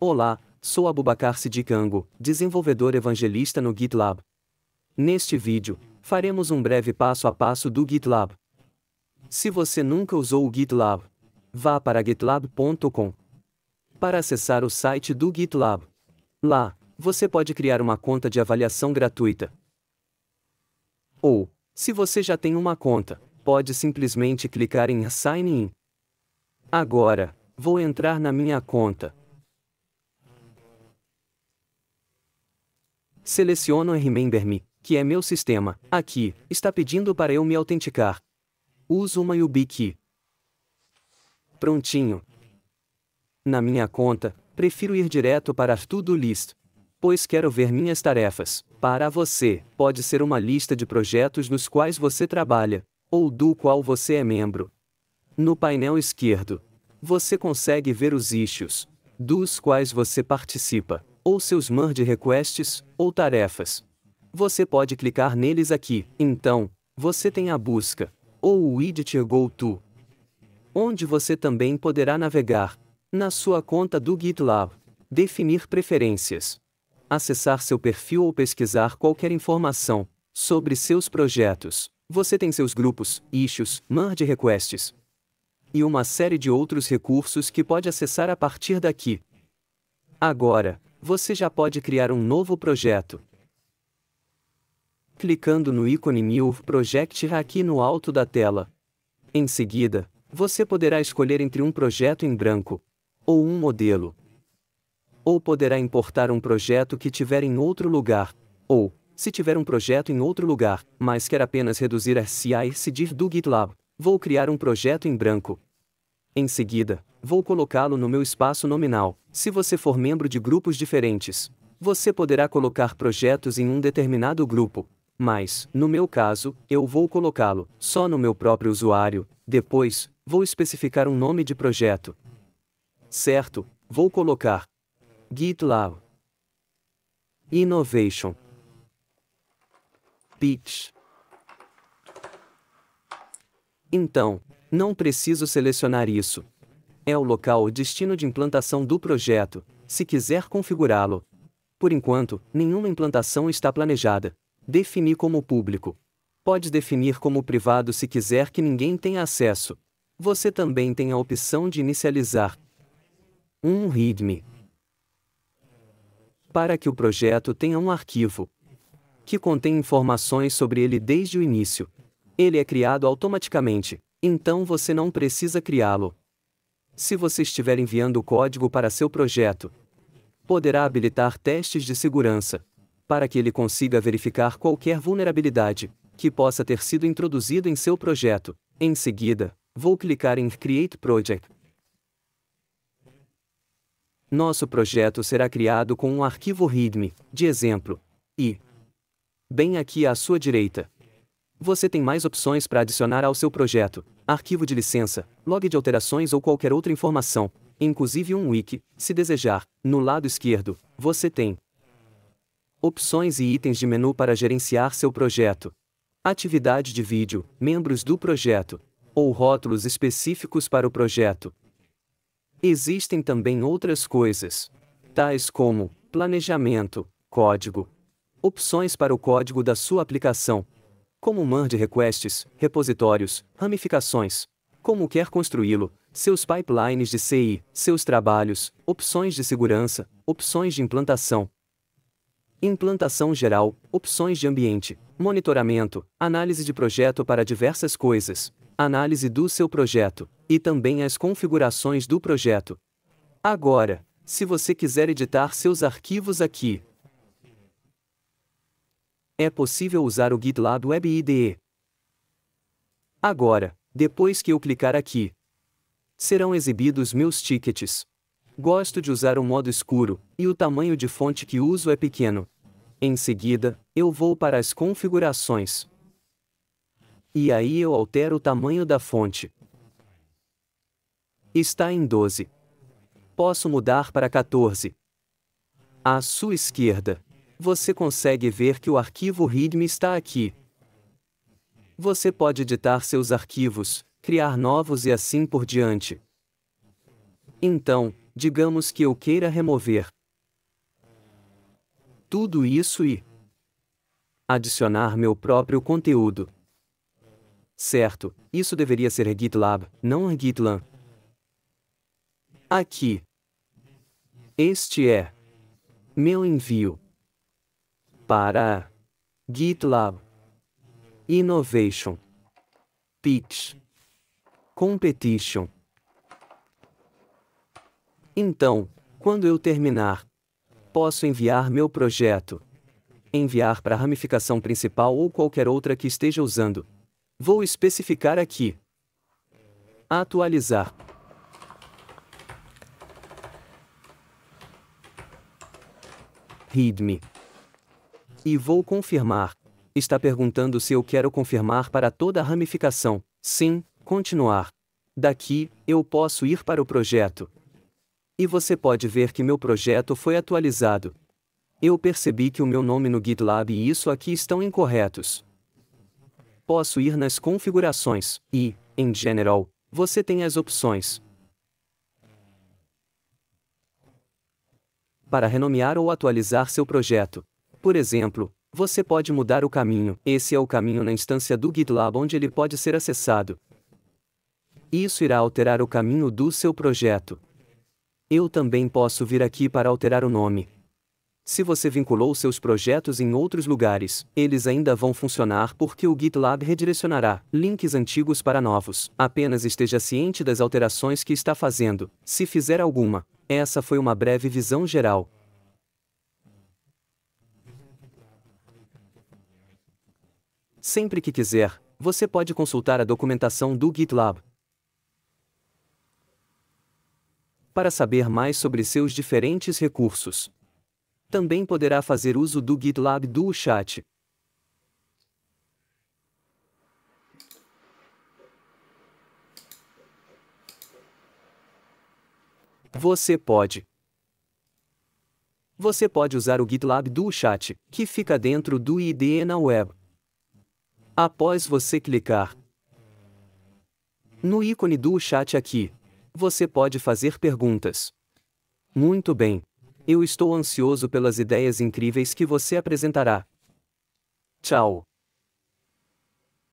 Olá, sou Abubakar Sidikango, desenvolvedor evangelista no GitLab. Neste vídeo, faremos um breve passo a passo do GitLab. Se você nunca usou o GitLab, vá para gitlab.com para acessar o site do GitLab. Lá, você pode criar uma conta de avaliação gratuita. Ou, se você já tem uma conta, pode simplesmente clicar em Sign In. Agora, vou entrar na minha conta seleciono a Remember Me, que é meu sistema, aqui, está pedindo para eu me autenticar. Uso uma YubiKey. Prontinho. Na minha conta, prefiro ir direto para Tudo List, pois quero ver minhas tarefas. Para você, pode ser uma lista de projetos nos quais você trabalha, ou do qual você é membro. No painel esquerdo, você consegue ver os issues, dos quais você participa ou seus merge requests, ou tarefas. Você pode clicar neles aqui, então, você tem a busca, ou o edit go to, onde você também poderá navegar, na sua conta do GitLab, definir preferências, acessar seu perfil ou pesquisar qualquer informação sobre seus projetos. Você tem seus grupos, issues, merge requests e uma série de outros recursos que pode acessar a partir daqui. Agora, você já pode criar um novo projeto. Clicando no ícone New Project aqui no alto da tela. Em seguida, você poderá escolher entre um projeto em branco ou um modelo. Ou poderá importar um projeto que tiver em outro lugar, ou, se tiver um projeto em outro lugar, mas quer apenas reduzir a CI e do GitLab, vou criar um projeto em branco, em seguida, vou colocá-lo no meu espaço nominal. Se você for membro de grupos diferentes, você poderá colocar projetos em um determinado grupo, mas, no meu caso, eu vou colocá-lo só no meu próprio usuário, depois, vou especificar um nome de projeto. Certo, vou colocar GitLab Innovation Pitch. Então, não preciso selecionar isso. É o local ou destino de implantação do projeto, se quiser configurá-lo. Por enquanto, nenhuma implantação está planejada. Definir como público. Pode definir como privado se quiser que ninguém tenha acesso. Você também tem a opção de inicializar um README para que o projeto tenha um arquivo que contém informações sobre ele desde o início. Ele é criado automaticamente então você não precisa criá-lo. Se você estiver enviando o código para seu projeto, poderá habilitar testes de segurança, para que ele consiga verificar qualquer vulnerabilidade que possa ter sido introduzida em seu projeto. Em seguida, vou clicar em Create Project. Nosso projeto será criado com um arquivo README, de exemplo, e bem aqui à sua direita. Você tem mais opções para adicionar ao seu projeto: arquivo de licença, log de alterações ou qualquer outra informação, inclusive um wiki, se desejar. No lado esquerdo, você tem opções e itens de menu para gerenciar seu projeto. Atividade de vídeo, membros do projeto, ou rótulos específicos para o projeto. Existem também outras coisas, tais como planejamento, código, opções para o código da sua aplicação, como um man de requests, repositórios, ramificações, como quer construí-lo, seus pipelines de CI, seus trabalhos, opções de segurança, opções de implantação. Implantação geral, opções de ambiente, monitoramento, análise de projeto para diversas coisas, análise do seu projeto, e também as configurações do projeto. Agora, se você quiser editar seus arquivos aqui, é possível usar o GitLab Web IDE. Agora, depois que eu clicar aqui, serão exibidos meus tickets. Gosto de usar o modo escuro, e o tamanho de fonte que uso é pequeno. Em seguida, eu vou para as configurações. E aí eu altero o tamanho da fonte. Está em 12. Posso mudar para 14. À sua esquerda você consegue ver que o arquivo README está aqui. Você pode editar seus arquivos, criar novos e assim por diante. Então, digamos que eu queira remover tudo isso e adicionar meu próprio conteúdo. Certo, isso deveria ser GitLab, não GitLab. Aqui. Este é meu envio para GitLab, Innovation, Pitch, Competition. Então, quando eu terminar, posso enviar meu projeto, enviar para a ramificação principal ou qualquer outra que esteja usando. Vou especificar aqui. Atualizar. README e vou confirmar. Está perguntando se eu quero confirmar para toda a ramificação. Sim, continuar. Daqui, eu posso ir para o projeto. E você pode ver que meu projeto foi atualizado. Eu percebi que o meu nome no GitLab e isso aqui estão incorretos. Posso ir nas configurações e, em general, você tem as opções. Para renomear ou atualizar seu projeto. Por exemplo, você pode mudar o caminho, esse é o caminho na instância do GitLab onde ele pode ser acessado. Isso irá alterar o caminho do seu projeto. Eu também posso vir aqui para alterar o nome. Se você vinculou seus projetos em outros lugares, eles ainda vão funcionar porque o GitLab redirecionará links antigos para novos. Apenas esteja ciente das alterações que está fazendo, se fizer alguma. Essa foi uma breve visão geral. Sempre que quiser, você pode consultar a documentação do GitLab. Para saber mais sobre seus diferentes recursos, também poderá fazer uso do GitLab Duo Chat. Você pode. Você pode usar o GitLab Duo Chat, que fica dentro do IDE na web. Após você clicar no ícone do chat aqui, você pode fazer perguntas. Muito bem. Eu estou ansioso pelas ideias incríveis que você apresentará. Tchau.